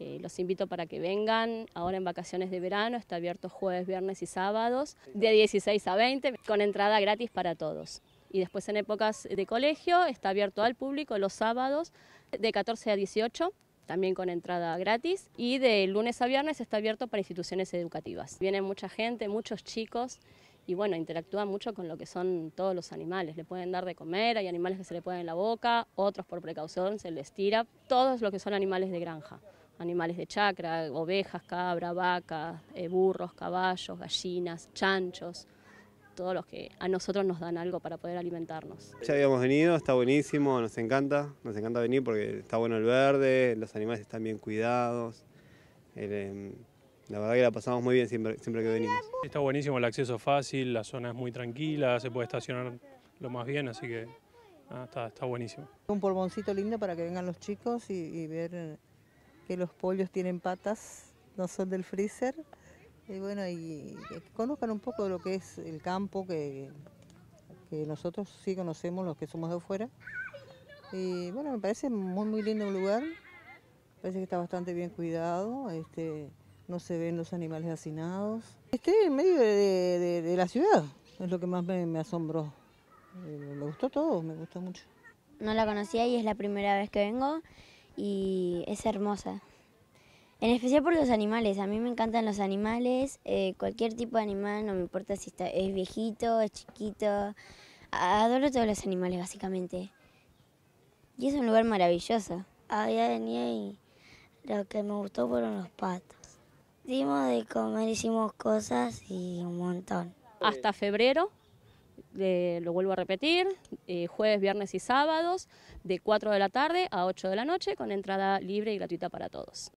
Eh, los invito para que vengan. Ahora en vacaciones de verano está abierto jueves, viernes y sábados de 16 a 20 con entrada gratis para todos. Y después en épocas de colegio está abierto al público los sábados de 14 a 18 también con entrada gratis y de lunes a viernes está abierto para instituciones educativas. Viene mucha gente, muchos chicos y bueno, interactúan mucho con lo que son todos los animales. Le pueden dar de comer, hay animales que se le ponen en la boca, otros por precaución se les tira, todos los que son animales de granja animales de chacra, ovejas, cabra, vacas, eh, burros, caballos, gallinas, chanchos, todos los que a nosotros nos dan algo para poder alimentarnos. Ya habíamos venido, está buenísimo, nos encanta, nos encanta venir porque está bueno el verde, los animales están bien cuidados. Em, la verdad que la pasamos muy bien siempre, que venimos. Está buenísimo, el acceso fácil, la zona es muy tranquila, se puede estacionar lo más bien, así que está, buenísimo. Un polvoncito lindo para que vengan los chicos y, y ver que los pollos tienen patas, no son del freezer. Y bueno, y, que conozcan un poco de lo que es el campo, que, que nosotros sí conocemos los que somos de afuera. Y bueno, me parece muy, muy lindo un lugar. Parece que está bastante bien cuidado. Este, no se ven los animales hacinados. Estoy en medio de, de, la ciudad, es lo que más me, me asombró. Eh, me gustó todo, me gustó mucho. No la conocía y es la primera vez que vengo y es hermosa. En especial por los animales, a mí me encantan los animales, eh, cualquier tipo de animal, no me importa si está, es viejito, es chiquito, adoro todos los animales básicamente. Y es un lugar maravilloso. Había de nieve y lo que me gustó fueron los patos. Dimos de comer, hicimos cosas y un montón. Hasta febrero eh, lo vuelvo a repetir, eh, jueves, viernes y sábados, de 4 de la tarde a 8 de la noche, con entrada libre y gratuita para todos.